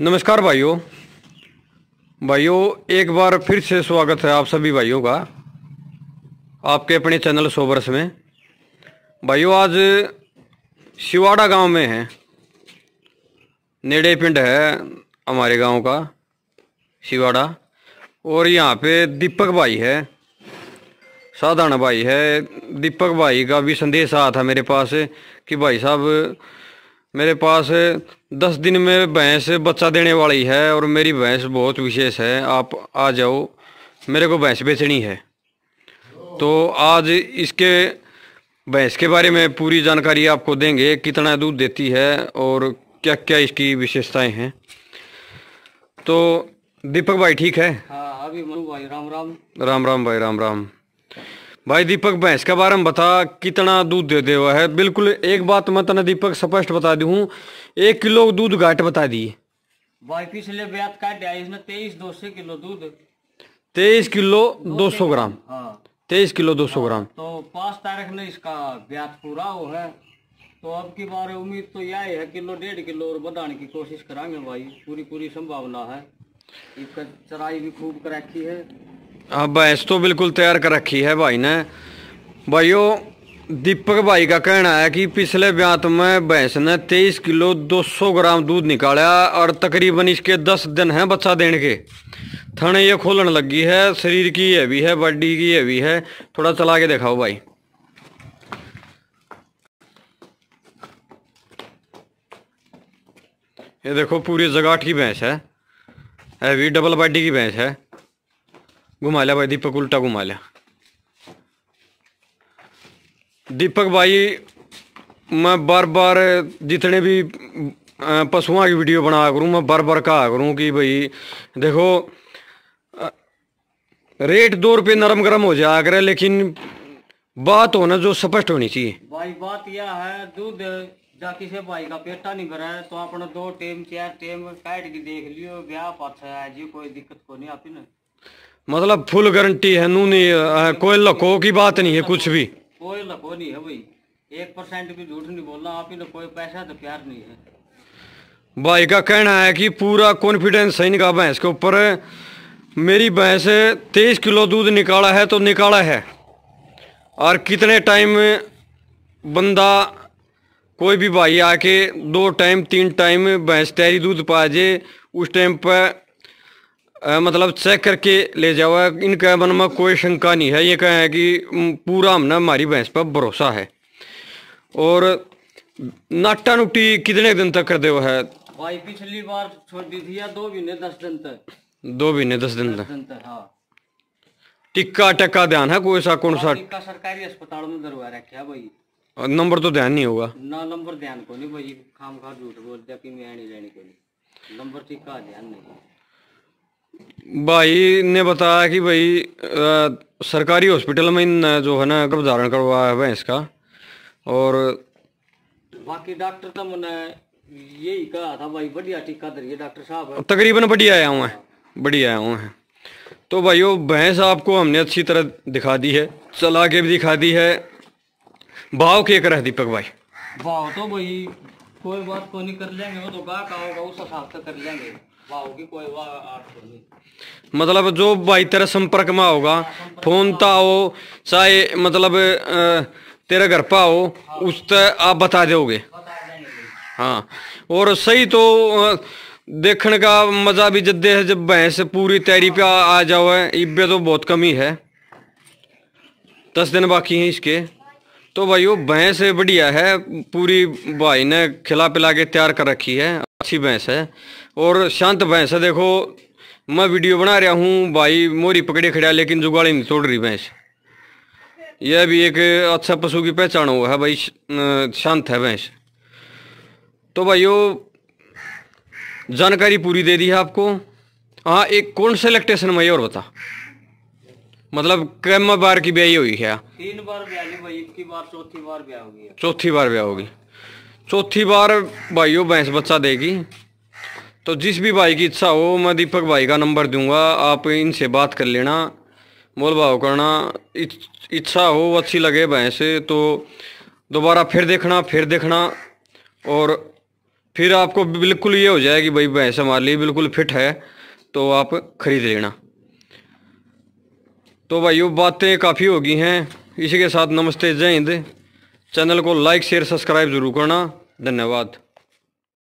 नमस्कार भाइयों भाइयों एक बार फिर से स्वागत है आप सभी भाइयों का आपके अपने चैनल सोबरस में भाइयों आज शिवाड़ा गांव में है नेड़े पिंड है हमारे गांव का शिवाड़ा और यहाँ पे दीपक भाई है साधारण भाई है दीपक भाई का भी संदेश आया था मेरे पास कि भाई साहब मेरे पास दस दिन में भैंस बच्चा देने वाली है और मेरी भैंस बहुत विशेष है आप आ जाओ मेरे को भैंस बेचनी है तो आज इसके भैंस के बारे में पूरी जानकारी आपको देंगे कितना दूध देती है और क्या क्या इसकी विशेषताएं हैं तो दीपक भाई ठीक है हाँ अभी भाई राम राम राम राम भाई राम राम भाई दीपक भैंस के बारे में बता कितना दूध दे दे है बिल्कुल एक बात मैं तना दीपक स्पष्ट बता दी हूँ एक किलो दूध घाट बता दी भाई पिछले ब्याज का इसने तेईस दो सौ किलो दूध तेईस किलो दो सौ ग्राम हाँ। तेईस किलो दो सौ हाँ, ग्राम तो पांच तारीख ने इसका ब्याज पूरा हो है तो अब की बार उम्मीद तो यह है किलो डेढ़ किलो और बढ़ाने की कोशिश करेंगे भाई पूरी पूरी संभावना है इसका चराई भी खूब कराखी है हाँ भैंस तो बिल्कुल तैयार कर रखी है भाई ने वो दीपक भाई का कहना है कि पिछले ब्यात में भैंस ने तेईस किलो दो सौ ग्राम दूध निकाला और तकरीबन इसके दस दिन हैं बच्चा देने के थने ये खोलन लगी है शरीर की ये भी है बॉडी की ये भी है थोड़ा चला के दिखाओ भाई ये देखो पूरी जगाठ की भैंस है हैवी डबल बॉडी की भैंस है घुमाल्या बाई दीपक उलटा घुमाल्या दीपक भाई मैं बार बार जितने भी पशुओं की वीडियो बनाया करूँ मैं बार बार कहा करूँ कि भाई देखो रेट दो रुपये नरम गरम हो जाया करे लेकिन बात होना जो स्पष्ट होनी चाहिए भाई बात यह है दूध जाकि से भाई का पेटा नहीं भरा तो अपना दो टेम चार टेम काट के देख लियो ब्याह पाछा है जी कोई दिक्कत को नहीं आती ना मतलब फुल गारंटी है नूनी कोई लको की बात नहीं है कुछ भी कोई लको नहीं है भाई एक परसेंट भी झूठ नहीं बोलना आप ही कोई पैसा तो प्यार नहीं है भाई का कहना है कि पूरा कॉन्फिडेंस है इनका भैंस के ऊपर मेरी भैंस तेईस किलो दूध निकाला है तो निकाला है और कितने टाइम बंदा कोई भी भाई आके दो टाइम तीन टाइम भैंस तैरी दूध पाजे उस टाइम पर आ, मतलब चेक करके ले जाओ इनका मन में कोई शंका नहीं है ये कहें है कि पूरा हमने हमारी भैंस पर भरोसा है और नाटा नुटी कितने दिन तक कर दे वो है भाई पिछली बार छोड़ दी थी या दो महीने दस दिन तक दो महीने दस दिन तक हाँ। टिक्का टक्का ध्यान है कोई सा कौन हाँ, सा टिक्का सरकारी अस्पताल में दरवा रखा भाई नंबर तो ध्यान नहीं होगा ना नंबर ध्यान को नहीं भाई खाम खा झूठ बोल दिया कि मैं नहीं लेने को नहीं नंबर टिक्का ध्यान नहीं भाई ने बताया कि भाई आ, सरकारी हॉस्पिटल में इन जो है ना गर्भ धारण करवाया है भैंस का और बाकी डॉक्टर तो मैंने यही कहा था भाई बढ़िया टीका धरिए डॉक्टर साहब तकरीबन बढ़िया आया हूँ बढ़िया आया हूँ तो भाई वो भैंस आपको हमने अच्छी तरह दिखा दी है चला के भी दिखा दी है भाव के कर दीपक भाई भाव तो भाई कोई बात को तो नहीं कर लेंगे वो तो गाह का होगा उस हिसाब से कर लेंगे कोई तो मतलब जो भाई तेरे संपर्क में होगा हाँ, फोन तो आओ चाहे मतलब तेरे घर पर आओ हाँ। उस तक आप बता दोगे हाँ और सही तो देखने का मज़ा भी जद्दे है जब भैंस पूरी तैयारी पे आ, आ जाओ है इब्बे तो बहुत कमी है दस दिन बाकी हैं इसके तो भाई वो भैंस बढ़िया है पूरी भाई ने खिला पिला के तैयार कर रखी है अच्छी भैंस है और शांत भैंस है देखो मैं वीडियो बना रहा हूँ भाई मोरी पकड़े खड़ा लेकिन जुगाड़ी नहीं तोड़ रही भैंस यह भी एक अच्छा पशु की पहचान हुआ है भाई शांत है भैंस तो भाई वो जानकारी पूरी दे दी है आपको हाँ एक कौन सा इलेक्ट्रेशन में ये और बता मतलब कम बार की ब्याई हुई है तीन बार बार चौथी बार ब्याह होगी चौथी बार ब्याह होगी चौथी बार हो भैंस बच्चा देगी तो जिस भी भाई की इच्छा हो मैं दीपक भाई का नंबर दूंगा आप इनसे बात कर लेना मोल भाव करना इच्छा हो अच्छी लगे भैंस तो दोबारा फिर देखना फिर देखना और फिर आपको बिल्कुल ये हो जाएगी भाई भैंस हमारे लिए बिल्कुल फिट है तो आप खरीद लेना तो वो बातें काफ़ी होगी हैं इसी के साथ नमस्ते जय हिंद चैनल को लाइक शेयर सब्सक्राइब ज़रूर करना धन्यवाद